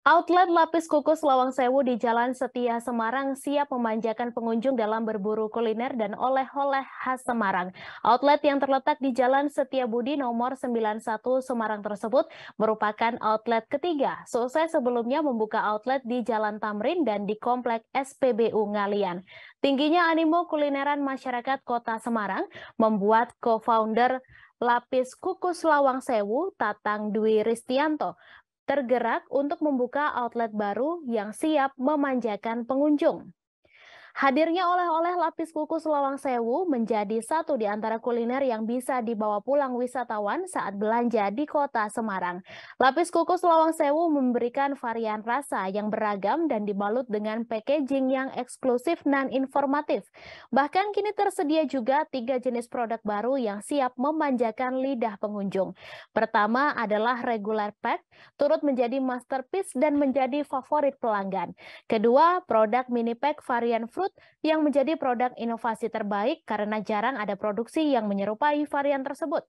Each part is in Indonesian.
Outlet Lapis Kukus Lawang Sewu di Jalan Setia Semarang siap memanjakan pengunjung dalam berburu kuliner dan oleh-oleh khas Semarang. Outlet yang terletak di Jalan Setia Budi nomor 91 Semarang tersebut merupakan outlet ketiga. Selesai sebelumnya membuka outlet di Jalan Tamrin dan di Komplek SPBU Ngalian. Tingginya animo kulineran masyarakat kota Semarang membuat co-founder Lapis Kukus Lawang Sewu, Tatang Dwi Ristianto, tergerak untuk membuka outlet baru yang siap memanjakan pengunjung. Hadirnya oleh-oleh lapis kukus Lawang Sewu menjadi satu di antara kuliner yang bisa dibawa pulang wisatawan saat belanja di kota Semarang. Lapis kukus Lawang Sewu memberikan varian rasa yang beragam dan dibalut dengan packaging yang eksklusif dan informatif. Bahkan kini tersedia juga tiga jenis produk baru yang siap memanjakan lidah pengunjung. Pertama adalah regular pack, turut menjadi masterpiece dan menjadi favorit pelanggan. Kedua, produk mini pack varian fruit tersebut yang menjadi produk inovasi terbaik karena jarang ada produksi yang menyerupai varian tersebut.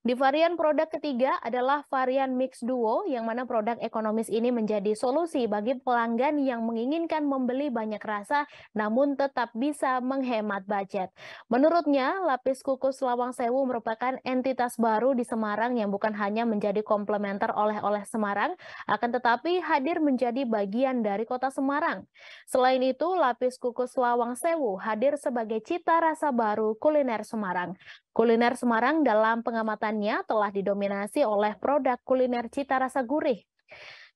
Di varian produk ketiga adalah varian Mix Duo, yang mana produk ekonomis ini menjadi solusi bagi pelanggan yang menginginkan membeli banyak rasa namun tetap bisa menghemat budget. Menurutnya, lapis kukus lawang sewu merupakan entitas baru di Semarang yang bukan hanya menjadi komplementer oleh-oleh Semarang, akan tetapi hadir menjadi bagian dari kota Semarang. Selain itu, lapis kukus lawang sewu hadir sebagai cita rasa baru kuliner Semarang. Kuliner Semarang dalam pengamatan kemasannya telah didominasi oleh produk kuliner cita rasa gurih.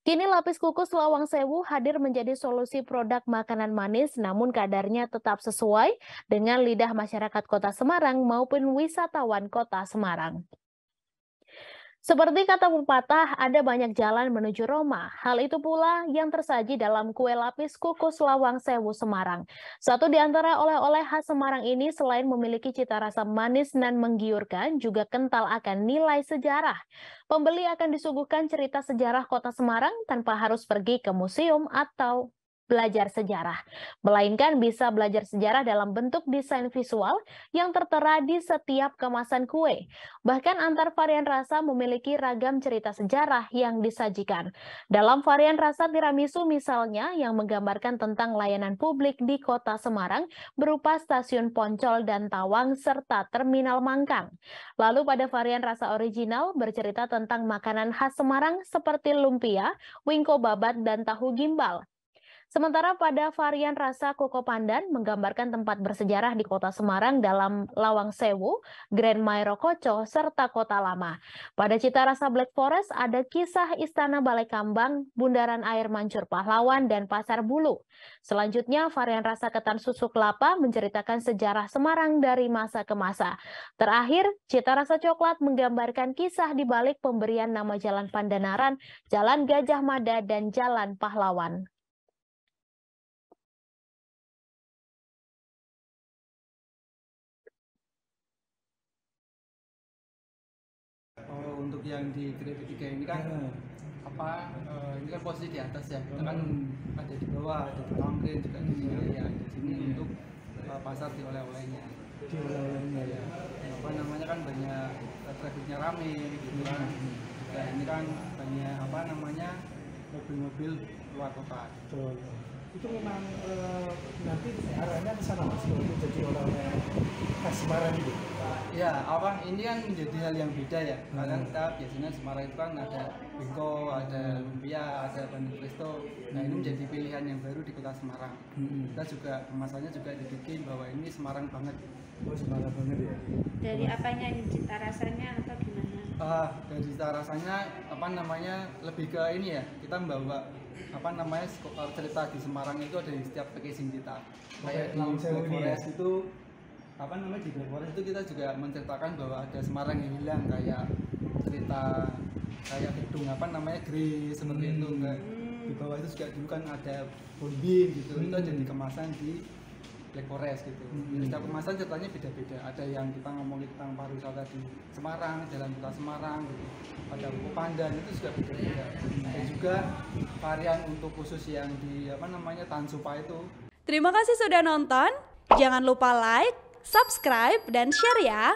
Kini lapis kukus lawang sewu hadir menjadi solusi produk makanan manis namun kadarnya tetap sesuai dengan lidah masyarakat kota Semarang maupun wisatawan kota Semarang. Seperti kata pepatah, ada banyak jalan menuju Roma. Hal itu pula yang tersaji dalam kue lapis kukus lawang sewu Semarang. Satu di antara oleh-oleh khas Semarang ini selain memiliki cita rasa manis dan menggiurkan, juga kental akan nilai sejarah. Pembeli akan disuguhkan cerita sejarah kota Semarang tanpa harus pergi ke museum atau belajar sejarah, melainkan bisa belajar sejarah dalam bentuk desain visual yang tertera di setiap kemasan kue. Bahkan antar varian rasa memiliki ragam cerita sejarah yang disajikan. Dalam varian rasa tiramisu misalnya yang menggambarkan tentang layanan publik di kota Semarang berupa stasiun Poncol dan Tawang serta terminal Mangkang. Lalu pada varian rasa original bercerita tentang makanan khas Semarang seperti lumpia, wingko babat, dan tahu gimbal. Sementara pada varian rasa Koko Pandan menggambarkan tempat bersejarah di kota Semarang dalam Lawang Sewu, Grand Mairo serta Kota Lama. Pada cita rasa Black Forest ada kisah Istana Balai Kambang, Bundaran Air Mancur Pahlawan, dan Pasar Bulu. Selanjutnya, varian rasa ketan susu kelapa menceritakan sejarah Semarang dari masa ke masa. Terakhir, cita rasa coklat menggambarkan kisah di balik pemberian nama Jalan Pandanaran, Jalan Gajah Mada, dan Jalan Pahlawan. seperti yang di grade 3 ini kan hmm. apa uh, ini kan posisi di atas ya kita kan hmm. ada di bawah ada di tamrin juga di sini ya di sini hmm. untuk uh, pasar di oleh-olehnya di oleh-olehnya ya iya. apa namanya kan banyak eh, trafiknya rame gitu kan hmm. Nah, dan ini kan banyak apa namanya mobil-mobil luar kota betul itu memang e, nanti arahnya ke sana mas jadi orang yang khas Semarang itu ya apa ini kan menjadi hal yang beda ya hmm. kita biasanya Semarang itu kan ada bingko ada lumpia ada Bandung presto nah ini menjadi hmm. pilihan yang baru di kota Semarang hmm. kita juga kemasannya juga dibikin bahwa ini Semarang banget oh Semarang banget ya dari apanya ini cita rasanya atau gimana ah dari cita rasanya apa namanya lebih ke ini ya kita membawa apa namanya cerita di Semarang itu ada di setiap packaging kita kayak di Black ya? Forest itu apa namanya di Black itu kita juga menceritakan bahwa ada Semarang yang hilang kayak cerita kayak gedung apa namanya grey seperti hmm. itu enggak di bawah itu juga dulu kan ada bombin gitu hmm. itu jadi kemasan di Black Forest gitu. Hmm. Setiap kemasan ceritanya beda-beda. Ada yang kita ngomongin tentang pariwisata di Semarang, jalan kota Semarang, gitu. ada buku pandan itu juga beda-beda. Hmm. Dan juga varian untuk khusus yang di apa namanya Tansupa itu. Terima kasih sudah nonton. Jangan lupa like, subscribe, dan share ya.